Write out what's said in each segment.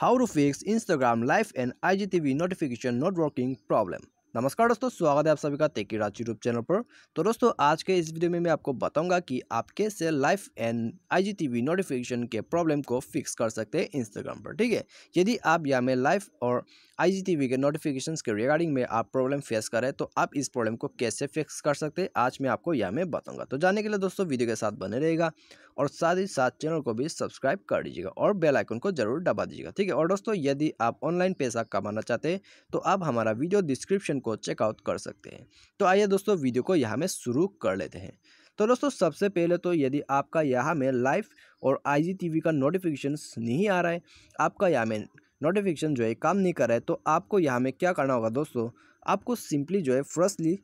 How to fix Instagram live and IGTV notification not working problem. नमस्कार दोस्तों स्वागत है आप सभी का तेकी राज यूट्यूब चैनल पर तो दोस्तों आज के इस वीडियो में मैं आपको बताऊंगा कि आप कैसे लाइफ एंड आईजीटीवी नोटिफिकेशन के प्रॉब्लम को फिक्स कर सकते हैं इंस्टाग्राम पर ठीक है यदि आप या में लाइफ और आईजीटीवी के नोटिफिकेशन के रिगार्डिंग में आप प्रॉब्लम फेस करें तो आप इस प्रॉब्लम को कैसे फिक्स कर सकते हैं आज मैं आपको या में बताऊँगा तो जाने के लिए दोस्तों वीडियो के साथ बने रहेगा और साथ ही साथ चैनल को भी सब्सक्राइब कर दीजिएगा और बेल आइकन को जरूर दबा दीजिएगा ठीक है और दोस्तों यदि आप ऑनलाइन पैसा कमाना चाहते हैं तो आप हमारा वीडियो डिस्क्रिप्शन को चेकआउट कर सकते हैं तो आइए दोस्तों वीडियो को यहाँ में शुरू कर लेते हैं तो दोस्तों सबसे पहले तो यदि आपका यहाँ में लाइव और आई का नोटिफिकेशन नहीं आ रहा है आपका यहाँ में नोटिफिकेशन जो है काम नहीं कर रहा है तो आपको यहाँ में क्या करना होगा दोस्तों आपको सिंपली जो है फर्स्टली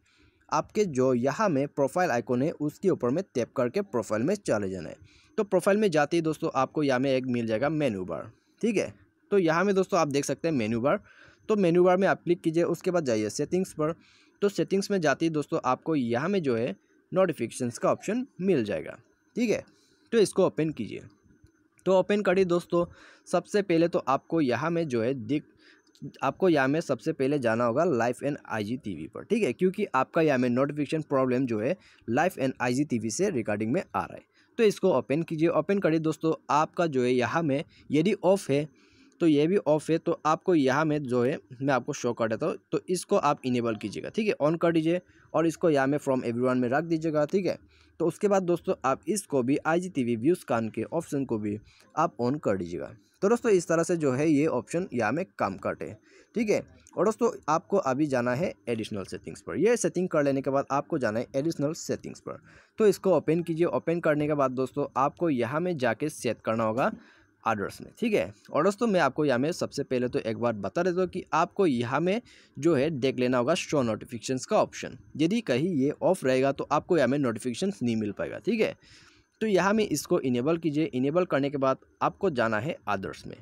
आपके जो यहाँ में प्रोफाइल आइकॉन है उसके ऊपर में टैप करके प्रोफाइल में चले जाना है तो प्रोफाइल में जाते ही दोस्तों आपको यहाँ में एक मिल जाएगा मेनू बार ठीक है तो यहाँ में दोस्तों आप देख सकते हैं मेन्यू बार तो मेन्यू बार में आप क्लिक कीजिए उसके बाद जाइए सेटिंग्स पर तो सेटिंग्स में जाती है दोस्तों आपको यहाँ में जो है नोटिफिकेशंस का ऑप्शन मिल जाएगा ठीक है तो इसको ओपन कीजिए तो ओपन करिए दोस्तों सबसे पहले तो आपको यहाँ में जो है दिख आपको यहाँ में सबसे पहले जाना होगा लाइफ एंड टी वी पर ठीक है क्योंकि आपका यहाँ में नोटिफिकेशन प्रॉब्लम जो है लाइफ एंड टी वी से रिकॉर्डिंग में आ रहा है तो इसको ओपन कीजिए ओपन करिए दोस्तों आपका जो है यहाँ में यदि ऑफ है तो ये भी ऑफ है तो आपको यहाँ में जो है मैं आपको शो कर देता हूँ तो इसको आप इनेबल कीजिएगा ठीक है ऑन कर दीजिए और इसको यहाँ में फ्रॉम एवरीवन में रख दीजिएगा ठीक है तो उसके बाद दोस्तों आप इसको भी आई जी टी वी कान के ऑप्शन को भी आप ऑन कर दीजिएगा तो दोस्तों इस तरह से जो है ये ऑप्शन यहाँ में काम करते हैं ठीक है और दोस्तों आपको अभी जाना है एडिशनल सेटिंग्स पर ये सेटिंग कर लेने के बाद आपको जाना है एडिशनल सेटिंग्स पर तो इसको ओपन कीजिए ओपन करने के बाद दोस्तों आपको यहाँ में जाके सेट करना होगा आर्डर्स में ठीक है और दोस्तों मैं आपको यहाँ में सबसे पहले तो एक बार बता देता हूँ कि आपको यहाँ में जो है देख लेना होगा शो नोटिफिकेशंस का ऑप्शन यदि कहीं ये ऑफ रहेगा तो आपको यहाँ में नोटिफिकेशन नहीं मिल पाएगा ठीक है तो यहाँ में इसको इनेबल कीजिए इनेबल करने के बाद आपको जाना है आदर्श में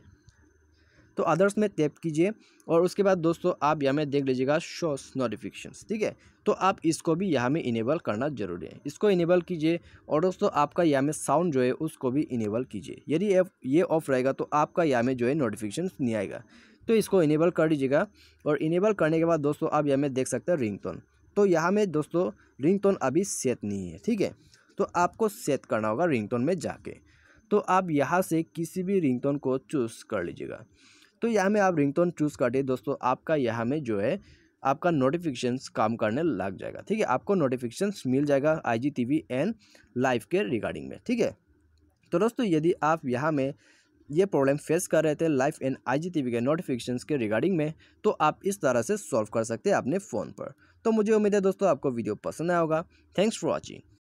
तो अदर्स में टैप कीजिए और उसके बाद दोस्तों आप यहाँ में देख लीजिएगा शोस नोटिफिकेशन ठीक है तो आप इसको भी यहाँ में इनेबल करना जरूरी है इसको इनेबल कीजिए और दोस्तों आपका यहाँ में साउंड जो है उसको भी इनेबल कीजिए यदि ये ऑफ रहेगा तो आपका यहाँ में जो है नोटिफिकेशन नहीं आएगा तो इसको इनेबल कर दीजिएगा और इनेबल करने के बाद दोस्तों आप यहाँ में देख सकते हैं रिंग तो यहाँ में दोस्तों रिंग अभी सेट नहीं है ठीक है तो आपको सेट करना होगा रिंगटोन में जाके तो आप यहाँ से किसी भी रिंगटोन को चूज़ कर लीजिएगा तो यहाँ में आप रिंगटोन चूज़ कर दिए दोस्तों आपका यहाँ में जो है आपका नोटिफिकेशन काम करने लग जाएगा ठीक है आपको नोटिफिकेशन मिल जाएगा I G T V and live के रिगार्डिंग में ठीक है तो दोस्तों यदि आप यहाँ में ये प्रॉब्लम फेस कर रहे थे लाइफ एंड आई के नोटिफिकेशन के रिगार्डिंग में तो आप इस तरह से सॉल्व कर सकते हैं अपने फ़ोन पर तो मुझे उम्मीद है दोस्तों आपको वीडियो पसंद आया होगा थैंक्स फॉर वॉचिंग